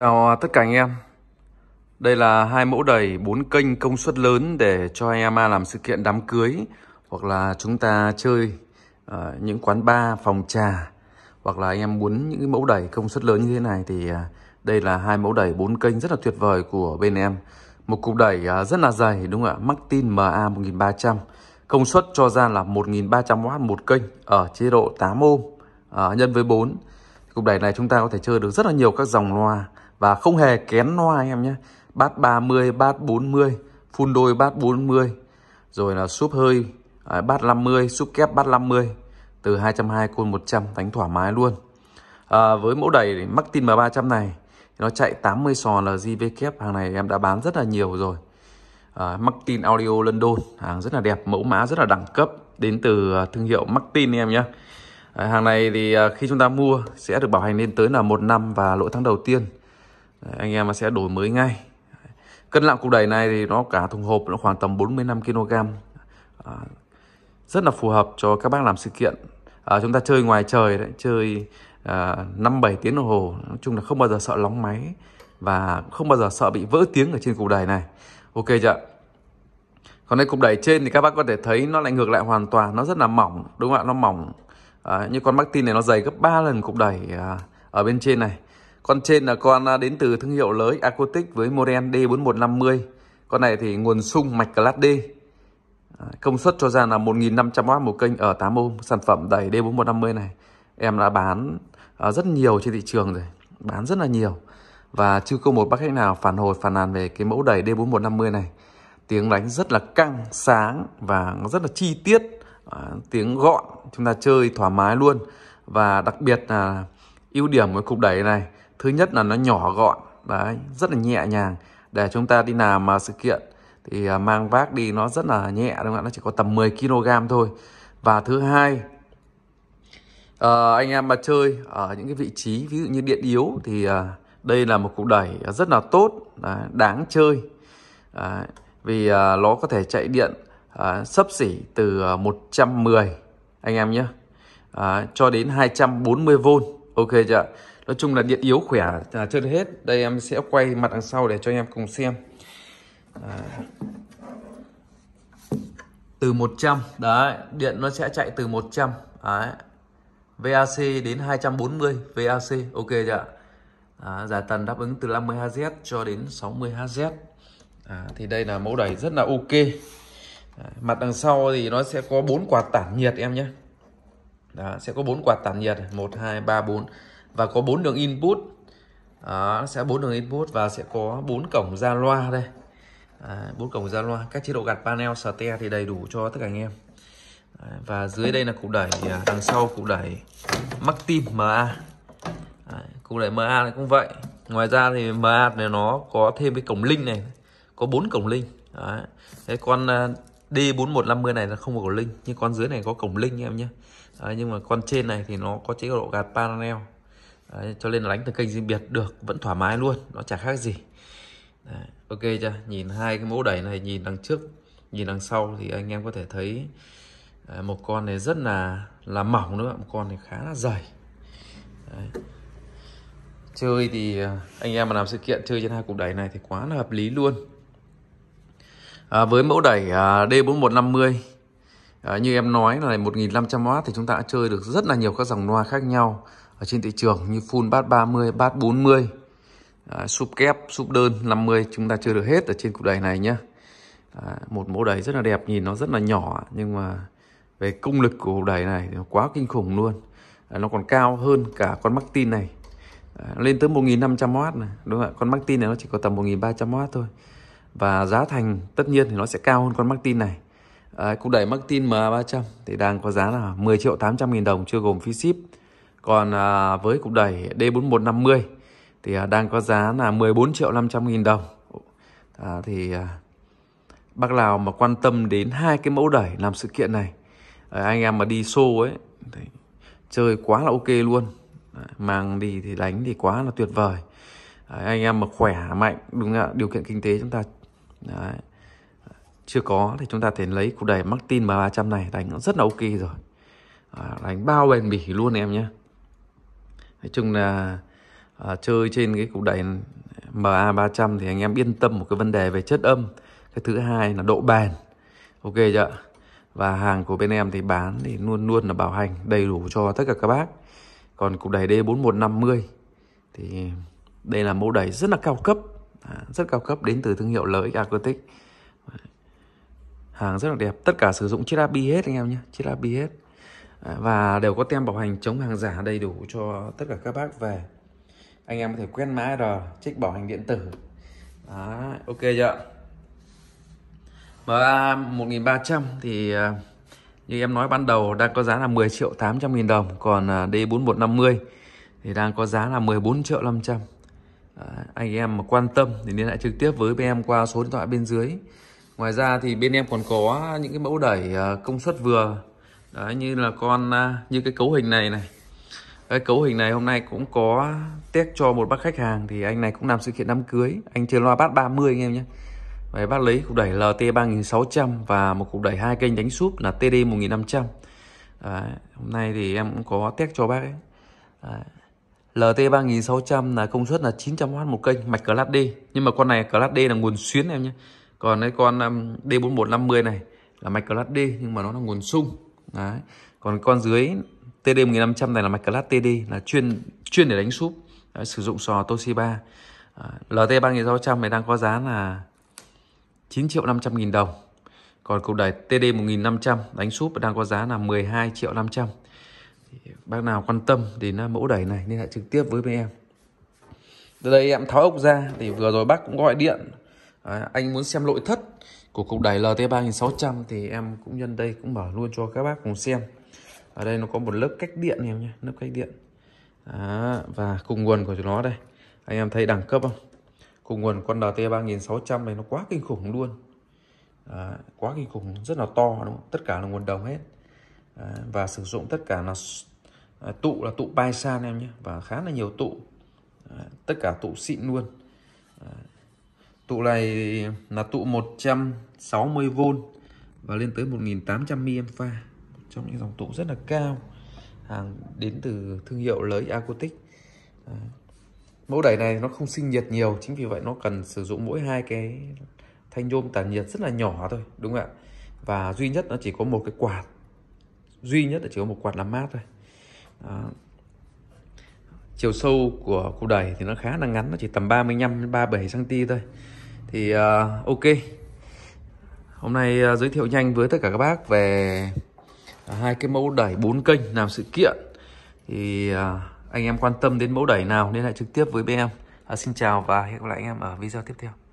Chào tất cả anh em Đây là hai mẫu đầy 4 kênh công suất lớn để cho anh em làm sự kiện đám cưới hoặc là chúng ta chơi ở ờ, những quán bar, phòng trà hoặc là anh em muốn những mẫu đẩy công suất lớn như thế này thì ờ, đây là hai mẫu đẩy 4 kênh rất là tuyệt vời của bên em một cục đẩy ờ, rất là dày đúng không ạ Martin MA 1300 công suất cho ra là 1300W một kênh ở chế độ 8 ôm nhân với 4 cục đẩy này chúng ta có thể chơi được rất là nhiều các dòng loa và không hề kén hoa anh em nhé bát 30 bát 40 phun đôi bát 40 rồi là súp hơi à, bát 50 súp kép bát 50 từ 220 côn 100 đánh thoải mái luôn à, với mẫu đẩy Martin M300 này nó chạy 80 sò là JV kép hàng này em đã bán rất là nhiều rồi à, Martin Audio London hàng rất là đẹp mẫu mã rất là đẳng cấp đến từ à, thương hiệu Martin em nhé à, hàng này thì à, khi chúng ta mua sẽ được bảo hành lên tới là một năm và lỗi tháng đầu tiên anh em sẽ đổi mới ngay cân nặng cục đẩy này thì nó cả thùng hộp nó khoảng tầm 45 kg à, rất là phù hợp cho các bác làm sự kiện à, chúng ta chơi ngoài trời đấy chơi à, năm à, bảy tiếng đồng hồ nói chung là không bao giờ sợ nóng máy và không bao giờ sợ bị vỡ tiếng ở trên cục đẩy này ok chưa còn đây cục đẩy trên thì các bác có thể thấy nó lại ngược lại hoàn toàn nó rất là mỏng đúng không ạ nó mỏng à, như con mắc tin này nó dày gấp 3 lần cục đẩy à, ở bên trên này con trên là con à, đến từ thương hiệu lới Acotic với model D4150. Con này thì nguồn sung mạch class D. À, công suất cho ra là 1.500W một kênh ở 8 ohm. Sản phẩm đầy D4150 này em đã bán à, rất nhiều trên thị trường rồi. Bán rất là nhiều. Và chưa có một bác khách nào phản hồi phản nàn về cái mẫu đầy D4150 này. Tiếng đánh rất là căng, sáng và rất là chi tiết. Tiếng gọn, chúng ta chơi thoải mái luôn. Và đặc biệt là ưu điểm của cục đẩy này thứ nhất là nó nhỏ gọn đấy rất là nhẹ nhàng để chúng ta đi làm mà sự kiện thì à, mang vác đi nó rất là nhẹ đúng không ạ nó chỉ có tầm 10 kg thôi và thứ hai ờ, anh em mà chơi ở những cái vị trí ví dụ như điện yếu thì à, đây là một cục đẩy rất là tốt đáng chơi vì à, nó có thể chạy điện sấp xỉ từ 110 anh em nhé cho đến 240V ok chưa nói chung là điện yếu khỏe là trên hết đây em sẽ quay mặt đằng sau để cho em cùng xem à. từ 100 đấy điện nó sẽ chạy từ 100 đấy VAC đến 240 VAC ok chưa ạ à, giá tần đáp ứng từ 50 Hz cho đến 60 Hz à, thì đây là mẫu đẩy rất là ok à, mặt đằng sau thì nó sẽ có bốn quạt tản nhiệt em nhé Đó, sẽ có bốn quạt tản nhiệt 1 2 3 4 và có bốn đường input đó, sẽ bốn đường input và sẽ có bốn cổng ra loa đây bốn cổng ra loa các chế độ gạt panel sate thì đầy đủ cho tất cả anh em và dưới đây là cục đẩy à, đằng sau cục đẩy Martin MA à, cục đẩy MA này cũng vậy ngoài ra thì MA này nó có thêm cái cổng linh này có bốn cổng linh Đấy. cái con à, D4150 này là không có cổng linh nhưng con dưới này có cổng linh em nhé nhưng mà con trên này thì nó có chế độ gạt panel Đấy, cho nên là đánh từ kênh riêng biệt được vẫn thoải mái luôn nó chả khác gì Đấy, ok chưa nhìn hai cái mẫu đẩy này nhìn đằng trước nhìn đằng sau thì anh em có thể thấy à, một con này rất là là mỏng nữa một con này khá là dày Đấy. chơi thì à, anh em mà làm sự kiện chơi trên hai cục đẩy này thì quá là hợp lý luôn à, với mẫu đẩy à, D4150 à, như em nói là 1.500W thì chúng ta đã chơi được rất là nhiều các dòng loa khác nhau ở trên thị trường như full bát 30, bát 40 à, súp kép, súp đơn 50 chúng ta chưa được hết ở trên cục đầy này nhé à, một mẫu đầy rất là đẹp nhìn nó rất là nhỏ nhưng mà về công lực của cục đầy này nó quá kinh khủng luôn à, nó còn cao hơn cả con Martin này à, nó lên tới 1.500W này đúng không ạ con Martin này nó chỉ có tầm 1.300W thôi và giá thành tất nhiên thì nó sẽ cao hơn con Martin này à, cục đẩy Martin M300 thì đang có giá là 10 triệu 800 nghìn đồng chưa gồm phí ship còn à, với cục đẩy D4150 thì à, đang có giá là 14 triệu 500 nghìn đồng. À, thì à, bác nào mà quan tâm đến hai cái mẫu đẩy làm sự kiện này, à, anh em mà đi show ấy, thì chơi quá là ok luôn. À, mang đi thì đánh thì quá là tuyệt vời. À, anh em mà khỏe mạnh đúng là điều kiện kinh tế chúng ta đấy, chưa có thì chúng ta thể lấy cục đẩy Martin M300 này đánh rất là ok rồi. À, đánh bao bền bỉ luôn em nhé nói chung là à, chơi trên cái cục đẩy MA 300 thì anh em yên tâm một cái vấn đề về chất âm cái thứ hai là độ bền ok chưa và hàng của bên em thì bán thì luôn luôn là bảo hành đầy đủ cho tất cả các bác còn cục đẩy D4150 thì đây là mẫu đẩy rất là cao cấp à, rất cao cấp đến từ thương hiệu Lợi Acoustic hàng rất là đẹp tất cả sử dụng chiếc abi hết anh em nhé chiếc abi hết Ờ, và đều có tem bảo hành chống hàng giả đầy đủ cho tất cả các bác về anh em có thể quét mã R check bảo hành điện tử Đó, ok chưa MA 1300 thì ờ, như em nói ban đầu đang có giá là 10 triệu 800 nghìn đồng còn ờ, D4150 thì đang có giá là 14 triệu 500 à, anh em mà quan tâm thì liên hệ trực tiếp với bên em qua số điện thoại bên dưới ngoài ra thì bên em còn có những cái mẫu đẩy công suất vừa đấy như là con à, như cái cấu hình này này cái cấu hình này hôm nay cũng có test cho một bác khách hàng thì anh này cũng làm sự kiện đám cưới anh chơi loa bát 30 anh em nhé Đấy, bác lấy cục đẩy LT 3600 và một cục đẩy hai kênh đánh súp là TD 1500 Đấy, hôm nay thì em cũng có test cho bác ấy Đấy. LT 3600 là công suất là 900W một kênh mạch class D nhưng mà con này class D là nguồn xuyến em nhé còn cái con um, D4150 này là mạch class D nhưng mà nó là nguồn sung Đấy. Còn con dưới TD1500 này là mạch class TD là chuyên chuyên để đánh súp Đấy, sử dụng sò Toshiba. À, LT3600 này đang có giá là 9 triệu 500 nghìn đồng. Còn cục đẩy TD1500 đánh súp đang có giá là 12 triệu 500. Thì bác nào quan tâm đến à, mẫu đẩy này liên hệ trực tiếp với bên em. Từ đây em tháo ốc ra thì vừa rồi bác cũng gọi điện Đấy, anh muốn xem nội thất của cục đẩy LT 3600 thì em cũng nhân đây cũng mở luôn cho các bác cùng xem ở đây nó có một lớp cách điện em nhé lớp cách điện Đó, và cùng nguồn của nó đây anh em thấy đẳng cấp không cùng nguồn con DT 3600 này nó quá kinh khủng luôn Đó, quá kinh khủng rất là to đúng không? tất cả là nguồn đồng hết Đó, và sử dụng tất cả là à, tụ là tụ Paisan em nhé và khá là nhiều tụ Đó, tất cả tụ xịn luôn Đó, tụ này là tụ 160V và lên tới 1800mA trong những dòng tụ rất là cao hàng đến từ thương hiệu lưới Acotic à, mẫu đẩy này nó không sinh nhiệt nhiều chính vì vậy nó cần sử dụng mỗi hai cái thanh nhôm tản nhiệt rất là nhỏ thôi đúng không ạ và duy nhất nó chỉ có một cái quạt duy nhất là chỉ có một quạt làm mát thôi à. chiều sâu của cụ đẩy thì nó khá là ngắn nó chỉ tầm 35 đến 37 cm thôi thì uh, ok hôm nay uh, giới thiệu nhanh với tất cả các bác về ờ, hai cái mẫu đẩy 4 kênh làm sự kiện thì uh, anh em quan tâm đến mẫu đẩy nào liên hệ trực tiếp với bên em à, xin chào và hẹn gặp lại anh em ở video tiếp theo